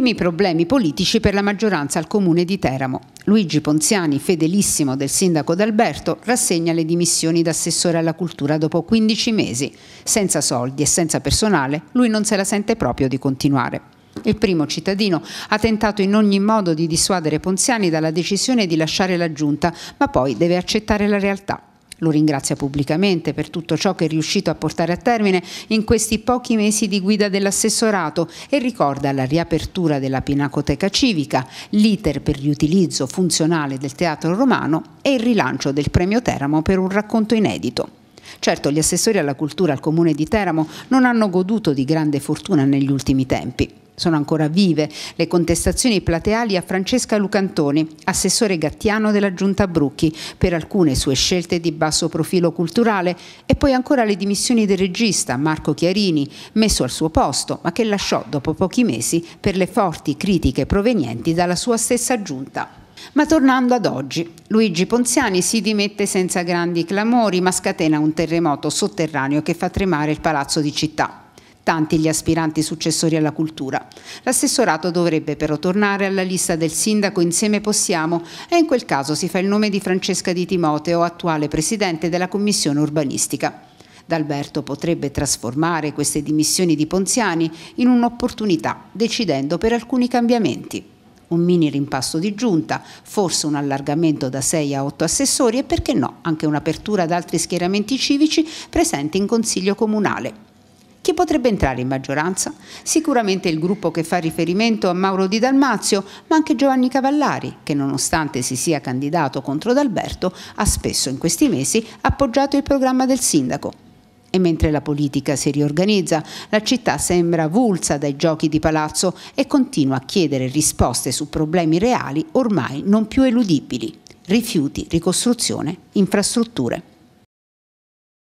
primi problemi politici per la maggioranza al comune di Teramo. Luigi Ponziani, fedelissimo del sindaco d'Alberto, rassegna le dimissioni d'assessore alla cultura dopo 15 mesi. Senza soldi e senza personale, lui non se la sente proprio di continuare. Il primo cittadino ha tentato in ogni modo di dissuadere Ponziani dalla decisione di lasciare la giunta, ma poi deve accettare la realtà. Lo ringrazia pubblicamente per tutto ciò che è riuscito a portare a termine in questi pochi mesi di guida dell'assessorato e ricorda la riapertura della Pinacoteca Civica, l'iter per riutilizzo funzionale del teatro romano e il rilancio del premio Teramo per un racconto inedito. Certo, gli assessori alla cultura al comune di Teramo non hanno goduto di grande fortuna negli ultimi tempi. Sono ancora vive le contestazioni plateali a Francesca Lucantoni, assessore gattiano della Giunta Brucchi, per alcune sue scelte di basso profilo culturale e poi ancora le dimissioni del regista Marco Chiarini, messo al suo posto ma che lasciò dopo pochi mesi per le forti critiche provenienti dalla sua stessa Giunta. Ma tornando ad oggi, Luigi Ponziani si dimette senza grandi clamori ma scatena un terremoto sotterraneo che fa tremare il palazzo di città tanti gli aspiranti successori alla cultura. L'assessorato dovrebbe però tornare alla lista del sindaco Insieme Possiamo e in quel caso si fa il nome di Francesca Di Timoteo, attuale presidente della commissione urbanistica. D'Alberto potrebbe trasformare queste dimissioni di Ponziani in un'opportunità, decidendo per alcuni cambiamenti. Un mini rimpasto di giunta, forse un allargamento da 6 a 8 assessori e perché no, anche un'apertura ad altri schieramenti civici presenti in consiglio comunale. Chi potrebbe entrare in maggioranza? Sicuramente il gruppo che fa riferimento a Mauro Di Dalmazio, ma anche Giovanni Cavallari, che nonostante si sia candidato contro D'Alberto, ha spesso in questi mesi appoggiato il programma del sindaco. E mentre la politica si riorganizza, la città sembra avulsa dai giochi di palazzo e continua a chiedere risposte su problemi reali ormai non più eludibili. Rifiuti, ricostruzione, infrastrutture.